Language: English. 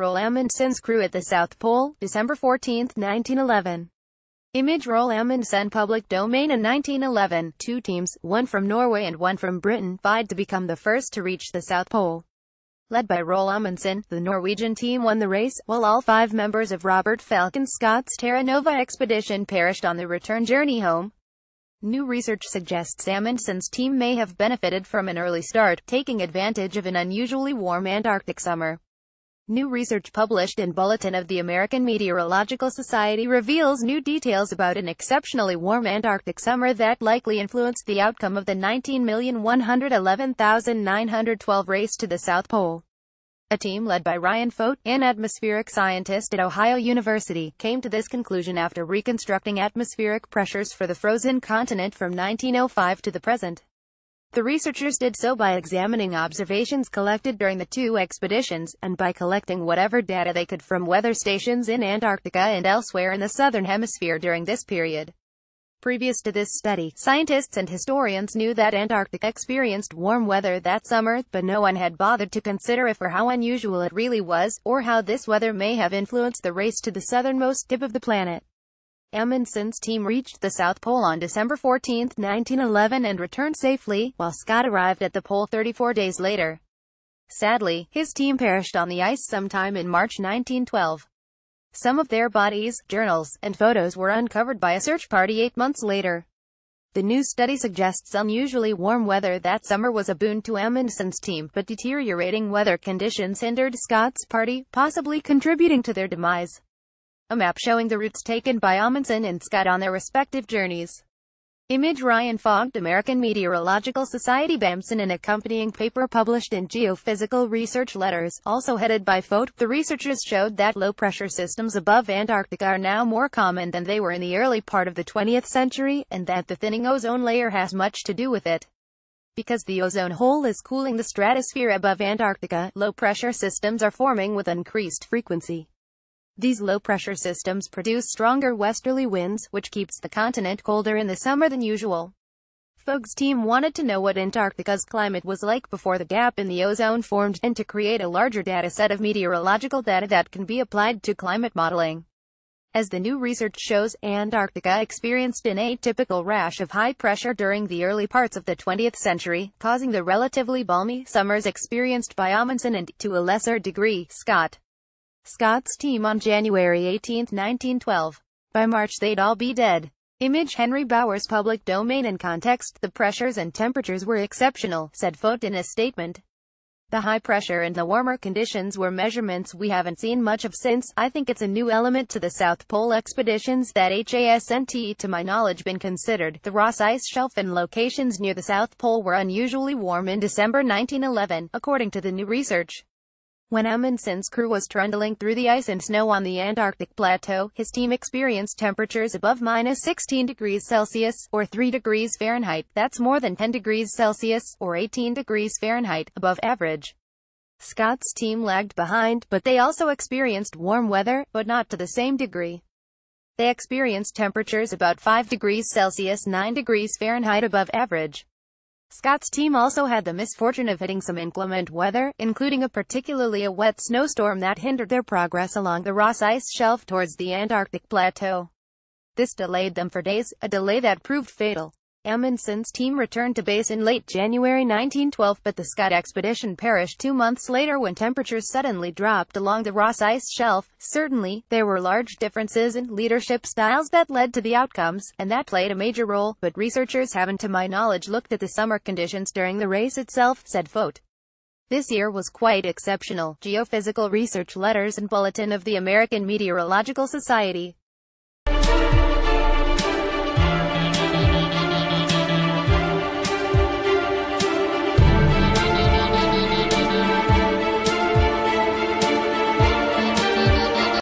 Roll Amundsen's crew at the South Pole, December 14, 1911. Image Roll Amundsen Public Domain in 1911, two teams, one from Norway and one from Britain, vied to become the first to reach the South Pole. Led by Roll Amundsen, the Norwegian team won the race, while all five members of Robert Falcon Scott's Terra Nova expedition perished on the return journey home. New research suggests Amundsen's team may have benefited from an early start, taking advantage of an unusually warm Antarctic summer. New research published in Bulletin of the American Meteorological Society reveals new details about an exceptionally warm Antarctic summer that likely influenced the outcome of the 19,111,912 race to the South Pole. A team led by Ryan Fote, an atmospheric scientist at Ohio University, came to this conclusion after reconstructing atmospheric pressures for the frozen continent from 1905 to the present. The researchers did so by examining observations collected during the two expeditions, and by collecting whatever data they could from weather stations in Antarctica and elsewhere in the southern hemisphere during this period. Previous to this study, scientists and historians knew that Antarctica experienced warm weather that summer, but no one had bothered to consider if or how unusual it really was, or how this weather may have influenced the race to the southernmost tip of the planet. Amundsen's team reached the South Pole on December 14, 1911 and returned safely, while Scott arrived at the pole 34 days later. Sadly, his team perished on the ice sometime in March 1912. Some of their bodies, journals, and photos were uncovered by a search party eight months later. The new study suggests unusually warm weather that summer was a boon to Amundsen's team, but deteriorating weather conditions hindered Scott's party, possibly contributing to their demise a map showing the routes taken by Amundsen and Scott on their respective journeys. Image Ryan Fogged American Meteorological Society BAMSON an accompanying paper published in Geophysical Research Letters, also headed by Fogt, the researchers showed that low-pressure systems above Antarctica are now more common than they were in the early part of the 20th century, and that the thinning ozone layer has much to do with it. Because the ozone hole is cooling the stratosphere above Antarctica, low-pressure systems are forming with increased frequency. These low-pressure systems produce stronger westerly winds, which keeps the continent colder in the summer than usual. Fogg's team wanted to know what Antarctica's climate was like before the gap in the ozone formed, and to create a larger data set of meteorological data that can be applied to climate modeling. As the new research shows, Antarctica experienced an atypical rash of high pressure during the early parts of the 20th century, causing the relatively balmy summers experienced by Amundsen and, to a lesser degree, Scott. Scott's team on January 18, 1912. By March they'd all be dead. Image Henry Bowers Public Domain and Context The pressures and temperatures were exceptional, said Foote in a statement. The high pressure and the warmer conditions were measurements we haven't seen much of since. I think it's a new element to the South Pole expeditions that HASNT to my knowledge been considered. The Ross Ice Shelf and locations near the South Pole were unusually warm in December 1911, according to the new research. When Amundsen's crew was trundling through the ice and snow on the Antarctic plateau, his team experienced temperatures above minus 16 degrees Celsius, or 3 degrees Fahrenheit, that's more than 10 degrees Celsius, or 18 degrees Fahrenheit, above average. Scott's team lagged behind, but they also experienced warm weather, but not to the same degree. They experienced temperatures about 5 degrees Celsius 9 degrees Fahrenheit above average. Scott's team also had the misfortune of hitting some inclement weather, including a particularly a wet snowstorm that hindered their progress along the Ross Ice Shelf towards the Antarctic Plateau. This delayed them for days, a delay that proved fatal. Amundsen's team returned to base in late January 1912 but the Scott expedition perished two months later when temperatures suddenly dropped along the Ross Ice Shelf. Certainly, there were large differences in leadership styles that led to the outcomes, and that played a major role, but researchers haven't to my knowledge looked at the summer conditions during the race itself, said Fote. This year was quite exceptional. Geophysical Research Letters and Bulletin of the American Meteorological Society